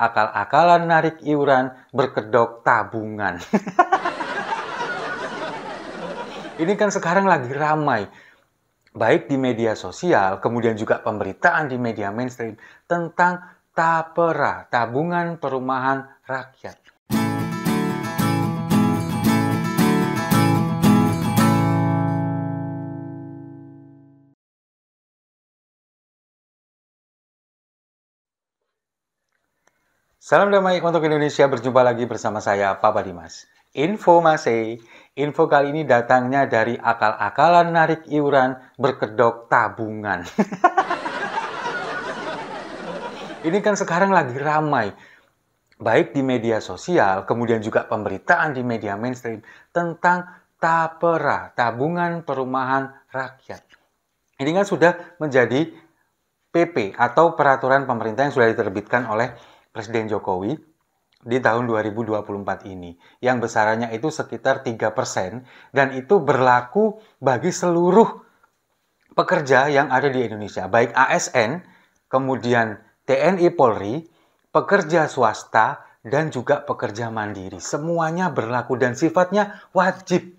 akal-akalan narik iuran berkedok tabungan. Ini kan sekarang lagi ramai, baik di media sosial, kemudian juga pemberitaan di media mainstream tentang tapera, tabungan perumahan rakyat. Salam damai untuk Indonesia, berjumpa lagi bersama saya, Papa Dimas. Info masih, info kali ini datangnya dari akal-akalan narik iuran berkedok tabungan. ini kan sekarang lagi ramai, baik di media sosial, kemudian juga pemberitaan di media mainstream tentang tapera, tabungan perumahan rakyat. Ini kan sudah menjadi PP atau peraturan pemerintah yang sudah diterbitkan oleh Presiden Jokowi di tahun 2024 ini yang besarannya itu sekitar tiga persen dan itu berlaku bagi seluruh pekerja yang ada di Indonesia baik ASN kemudian TNI Polri pekerja swasta dan juga pekerja mandiri semuanya berlaku dan sifatnya wajib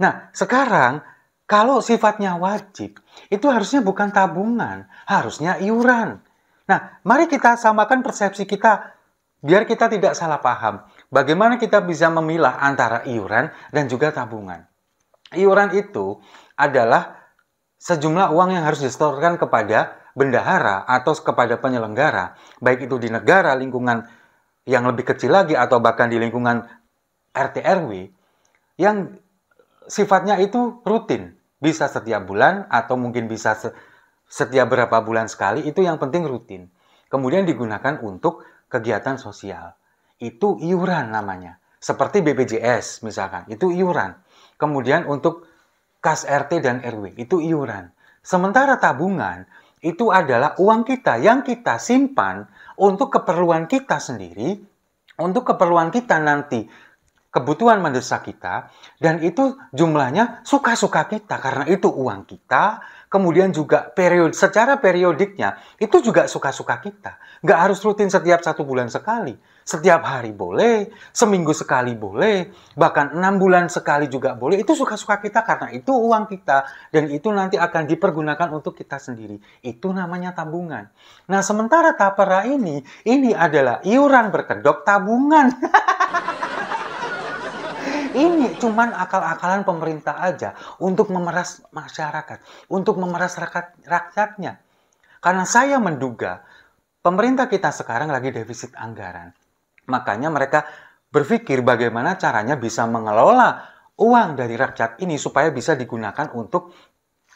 nah sekarang kalau sifatnya wajib itu harusnya bukan tabungan harusnya iuran Nah, mari kita samakan persepsi kita biar kita tidak salah paham. Bagaimana kita bisa memilah antara iuran dan juga tabungan? Iuran itu adalah sejumlah uang yang harus disetorkan kepada bendahara atau kepada penyelenggara, baik itu di negara, lingkungan yang lebih kecil lagi atau bahkan di lingkungan RT RW yang sifatnya itu rutin, bisa setiap bulan atau mungkin bisa se setiap berapa bulan sekali itu yang penting rutin. Kemudian digunakan untuk kegiatan sosial. Itu iuran namanya. Seperti BPJS misalkan, itu iuran. Kemudian untuk kas RT dan RW, itu iuran. Sementara tabungan itu adalah uang kita yang kita simpan untuk keperluan kita sendiri, untuk keperluan kita nanti kebutuhan mendesak kita dan itu jumlahnya suka-suka kita karena itu uang kita kemudian juga period secara periodiknya itu juga suka-suka kita nggak harus rutin setiap satu bulan sekali setiap hari boleh seminggu sekali boleh bahkan enam bulan sekali juga boleh itu suka-suka kita karena itu uang kita dan itu nanti akan dipergunakan untuk kita sendiri itu namanya tabungan nah sementara tapera ini ini adalah iuran berkedok tabungan cuman akal-akalan pemerintah aja untuk memeras masyarakat, untuk memeras rakyat, rakyatnya. Karena saya menduga pemerintah kita sekarang lagi defisit anggaran. Makanya mereka berpikir bagaimana caranya bisa mengelola uang dari rakyat ini supaya bisa digunakan untuk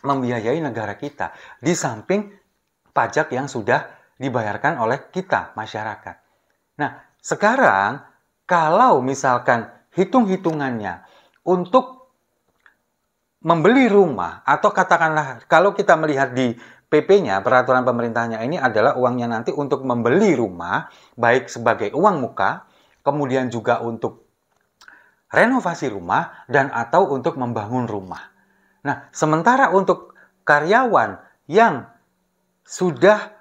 membiayai negara kita di samping pajak yang sudah dibayarkan oleh kita masyarakat. Nah, sekarang kalau misalkan hitung-hitungannya untuk membeli rumah atau katakanlah kalau kita melihat di PP-nya, peraturan pemerintahnya ini adalah uangnya nanti untuk membeli rumah, baik sebagai uang muka, kemudian juga untuk renovasi rumah, dan atau untuk membangun rumah. Nah, sementara untuk karyawan yang sudah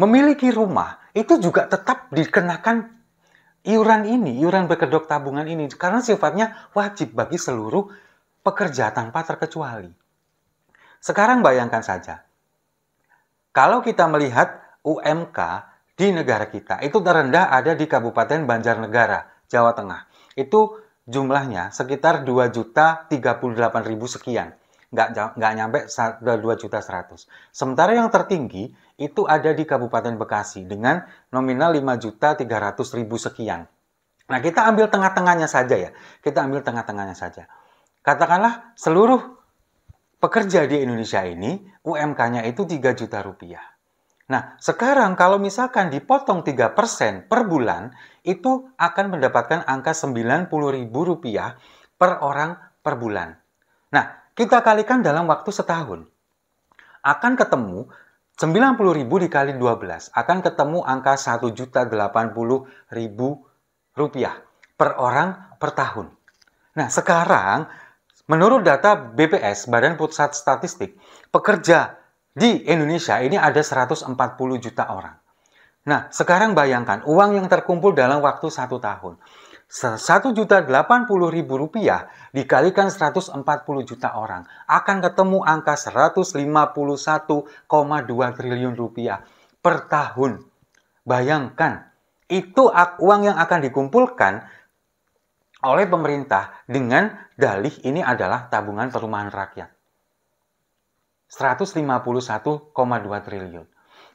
memiliki rumah, itu juga tetap dikenakan iuran ini, iuran berkedok tabungan ini, karena sifatnya wajib bagi seluruh pekerja tanpa terkecuali. Sekarang bayangkan saja, kalau kita melihat UMK di negara kita, itu terendah ada di Kabupaten Banjarnegara, Jawa Tengah. Itu jumlahnya sekitar 2.038.000 sekian nggak nggak nyampe 2 juta 100. Sementara yang tertinggi itu ada di Kabupaten Bekasi dengan nominal 5 juta 300 ribu sekian. Nah kita ambil tengah-tengahnya saja ya, kita ambil tengah-tengahnya saja. Katakanlah seluruh pekerja di Indonesia ini UMK-nya itu 3 juta rupiah. Nah, sekarang kalau misalkan dipotong 3% per bulan, itu akan mendapatkan angka Rp90.000 per orang per bulan. Nah, kita kalikan dalam waktu setahun. Akan ketemu 90.000 dikali 12 akan ketemu angka 1.080.000 rupiah per orang per tahun. Nah, sekarang menurut data BPS Badan Pusat Statistik, pekerja di Indonesia ini ada 140 juta orang. Nah, sekarang bayangkan uang yang terkumpul dalam waktu satu tahun. Satu juta delapan puluh ribu rupiah dikalikan 140 juta orang akan ketemu angka 151,2 triliun rupiah per tahun. Bayangkan, itu uang yang akan dikumpulkan oleh pemerintah dengan dalih ini adalah tabungan perumahan rakyat. 151,2 triliun.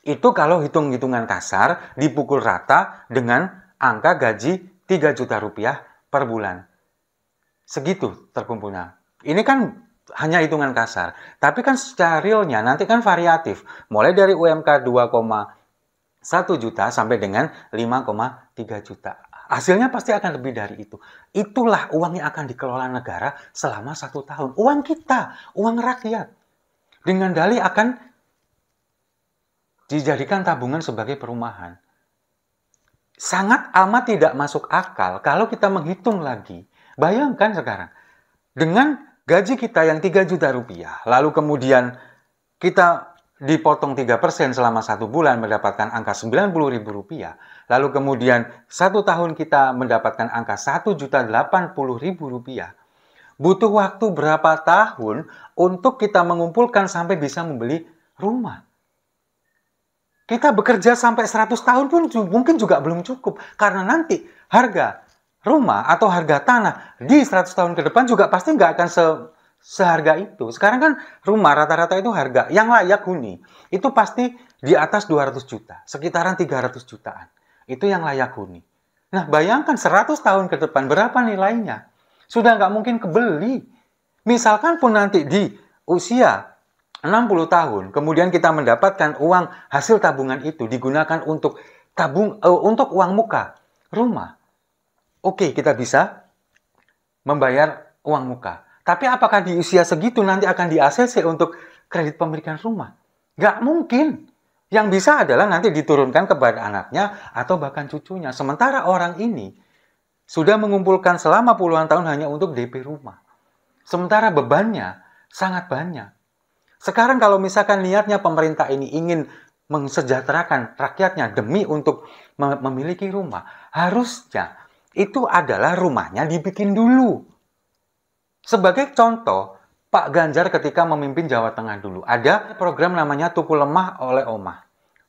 Itu kalau hitung-hitungan kasar dipukul rata dengan angka gaji 3 juta rupiah per bulan. Segitu terkumpulnya. Ini kan hanya hitungan kasar. Tapi kan secara realnya nanti kan variatif. Mulai dari UMK 2,1 juta sampai dengan 5,3 juta. Hasilnya pasti akan lebih dari itu. Itulah uang yang akan dikelola negara selama satu tahun. Uang kita, uang rakyat. Dengan dalih akan dijadikan tabungan sebagai perumahan sangat amat tidak masuk akal kalau kita menghitung lagi. Bayangkan sekarang, dengan gaji kita yang 3 juta rupiah, lalu kemudian kita dipotong 3% selama satu bulan mendapatkan angka 90 ribu rupiah. Lalu kemudian satu tahun kita mendapatkan angka 1 juta 80 ribu rupiah. Butuh waktu berapa tahun untuk kita mengumpulkan sampai bisa membeli rumah. Kita bekerja sampai 100 tahun pun mungkin juga belum cukup. Karena nanti harga rumah atau harga tanah di 100 tahun ke depan juga pasti nggak akan se seharga itu. Sekarang kan rumah rata-rata itu harga yang layak huni. Itu pasti di atas 200 juta, sekitaran 300 jutaan. Itu yang layak huni. Nah bayangkan 100 tahun ke depan berapa nilainya? Sudah nggak mungkin kebeli. Misalkan pun nanti di usia 60 tahun kemudian kita mendapatkan uang hasil tabungan itu digunakan untuk tabung uh, untuk uang muka rumah. Oke, kita bisa membayar uang muka. Tapi apakah di usia segitu nanti akan di ACC untuk kredit pemberikan rumah? Gak mungkin. Yang bisa adalah nanti diturunkan kepada anaknya atau bahkan cucunya. Sementara orang ini sudah mengumpulkan selama puluhan tahun hanya untuk DP rumah. Sementara bebannya sangat banyak. Sekarang kalau misalkan niatnya pemerintah ini ingin mensejahterakan rakyatnya demi untuk memiliki rumah, harusnya itu adalah rumahnya dibikin dulu. Sebagai contoh, Pak Ganjar ketika memimpin Jawa Tengah dulu, ada program namanya Tuku Lemah oleh Oma.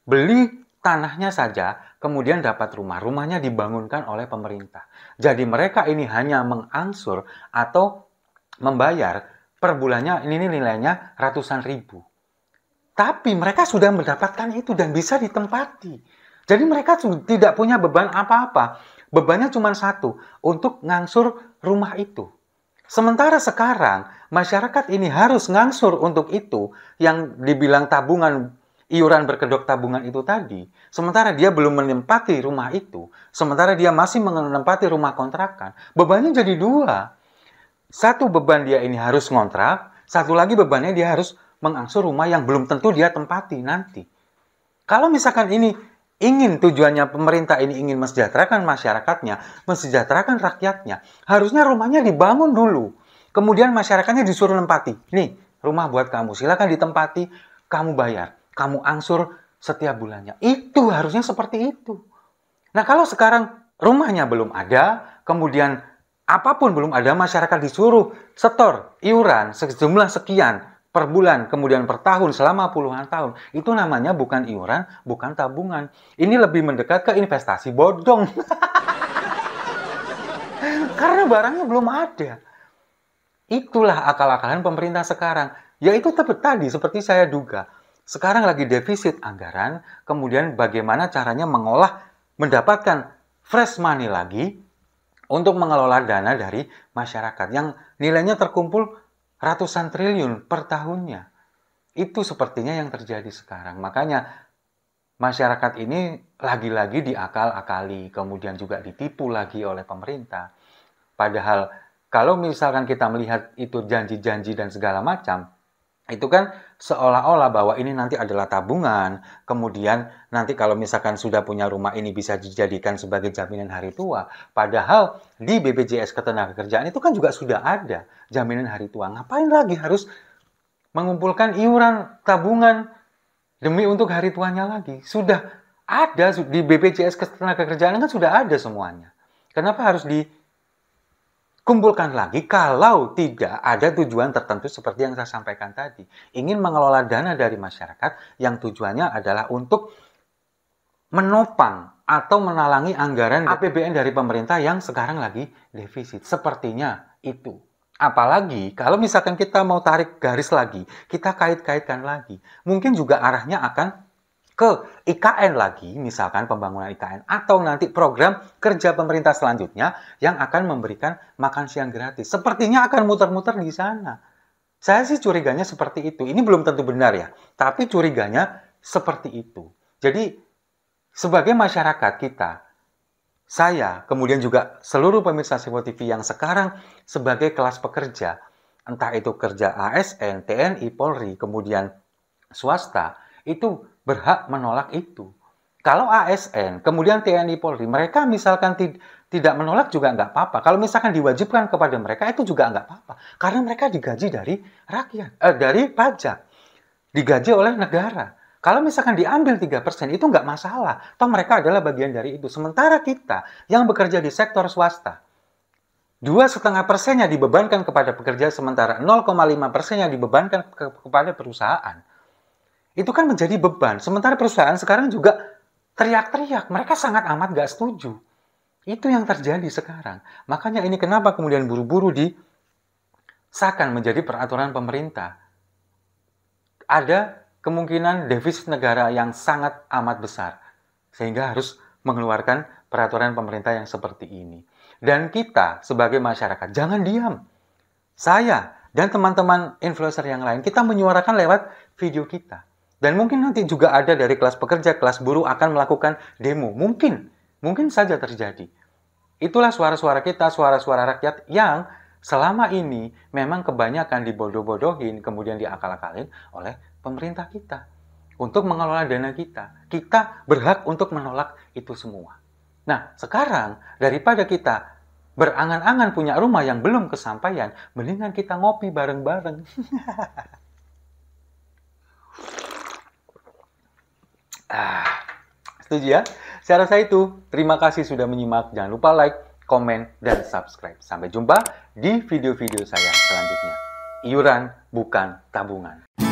Beli tanahnya saja, kemudian dapat rumah. Rumahnya dibangunkan oleh pemerintah. Jadi mereka ini hanya mengangsur atau membayar per bulannya ini nilainya ratusan ribu. Tapi mereka sudah mendapatkan itu dan bisa ditempati. Jadi mereka tidak punya beban apa-apa. Bebannya cuma satu, untuk ngangsur rumah itu. Sementara sekarang masyarakat ini harus ngangsur untuk itu yang dibilang tabungan iuran berkedok tabungan itu tadi. Sementara dia belum menempati rumah itu, sementara dia masih menempati rumah kontrakan, bebannya jadi dua. Satu beban dia ini harus ngontrak, satu lagi bebannya dia harus mengangsur rumah yang belum tentu dia tempati nanti. Kalau misalkan ini ingin tujuannya pemerintah ini ingin mensejahterakan masyarakatnya, mensejahterakan rakyatnya, harusnya rumahnya dibangun dulu. Kemudian masyarakatnya disuruh nempati. Nih, rumah buat kamu, silakan ditempati, kamu bayar, kamu angsur setiap bulannya. Itu harusnya seperti itu. Nah, kalau sekarang rumahnya belum ada, kemudian apapun belum ada masyarakat disuruh setor iuran sejumlah sekian per bulan kemudian per tahun selama puluhan tahun itu namanya bukan iuran bukan tabungan ini lebih mendekat ke investasi bodong karena barangnya belum ada itulah akal-akalan pemerintah sekarang yaitu tadi seperti saya duga sekarang lagi defisit anggaran kemudian bagaimana caranya mengolah mendapatkan fresh money lagi untuk mengelola dana dari masyarakat yang nilainya terkumpul ratusan triliun per tahunnya. Itu sepertinya yang terjadi sekarang. Makanya masyarakat ini lagi-lagi diakal-akali, kemudian juga ditipu lagi oleh pemerintah. Padahal kalau misalkan kita melihat itu janji-janji dan segala macam, itu kan seolah-olah bahwa ini nanti adalah tabungan, kemudian nanti kalau misalkan sudah punya rumah ini bisa dijadikan sebagai jaminan hari tua. Padahal di BPJS Ketenagakerjaan itu kan juga sudah ada jaminan hari tua. Ngapain lagi harus mengumpulkan iuran tabungan demi untuk hari tuanya lagi? Sudah ada di BPJS Ketenagakerjaan kan sudah ada semuanya. Kenapa harus di kumpulkan lagi kalau tidak ada tujuan tertentu seperti yang saya sampaikan tadi. Ingin mengelola dana dari masyarakat yang tujuannya adalah untuk menopang atau menalangi anggaran APBN dari pemerintah yang sekarang lagi defisit. Sepertinya itu. Apalagi kalau misalkan kita mau tarik garis lagi, kita kait-kaitkan lagi. Mungkin juga arahnya akan ke IKN lagi, misalkan pembangunan IKN, atau nanti program kerja pemerintah selanjutnya yang akan memberikan makan siang gratis. Sepertinya akan muter-muter di sana. Saya sih curiganya seperti itu. Ini belum tentu benar ya, tapi curiganya seperti itu. Jadi, sebagai masyarakat kita, saya, kemudian juga seluruh pemirsa Siwo TV yang sekarang sebagai kelas pekerja, entah itu kerja ASN, TNI, Polri, kemudian swasta, itu berhak menolak itu. Kalau ASN, kemudian TNI Polri, mereka misalkan tid tidak menolak juga nggak apa-apa. Kalau misalkan diwajibkan kepada mereka itu juga nggak apa-apa, karena mereka digaji dari rakyat, eh, dari pajak, digaji oleh negara. Kalau misalkan diambil 3% itu nggak masalah. Toh mereka adalah bagian dari itu. Sementara kita yang bekerja di sektor swasta, dua setengah persennya dibebankan kepada pekerja sementara 0,5 persennya dibebankan ke kepada perusahaan itu kan menjadi beban. Sementara perusahaan sekarang juga teriak-teriak, mereka sangat amat gak setuju. Itu yang terjadi sekarang. Makanya ini kenapa kemudian buru-buru disahkan menjadi peraturan pemerintah. Ada kemungkinan defisit negara yang sangat amat besar. Sehingga harus mengeluarkan peraturan pemerintah yang seperti ini. Dan kita sebagai masyarakat jangan diam. Saya dan teman-teman influencer yang lain, kita menyuarakan lewat video kita. Dan mungkin nanti juga ada dari kelas pekerja, kelas buruh akan melakukan demo. Mungkin, mungkin saja terjadi. Itulah suara-suara kita, suara-suara rakyat yang selama ini memang kebanyakan dibodoh-bodohin, kemudian diakal-akalin oleh pemerintah kita untuk mengelola dana kita. Kita berhak untuk menolak itu semua. Nah, sekarang daripada kita berangan-angan punya rumah yang belum kesampaian, mendingan kita ngopi bareng-bareng. Ah, setuju ya? Saya rasa itu. Terima kasih sudah menyimak. Jangan lupa like, komen, dan subscribe. Sampai jumpa di video-video saya selanjutnya. Iuran bukan tabungan.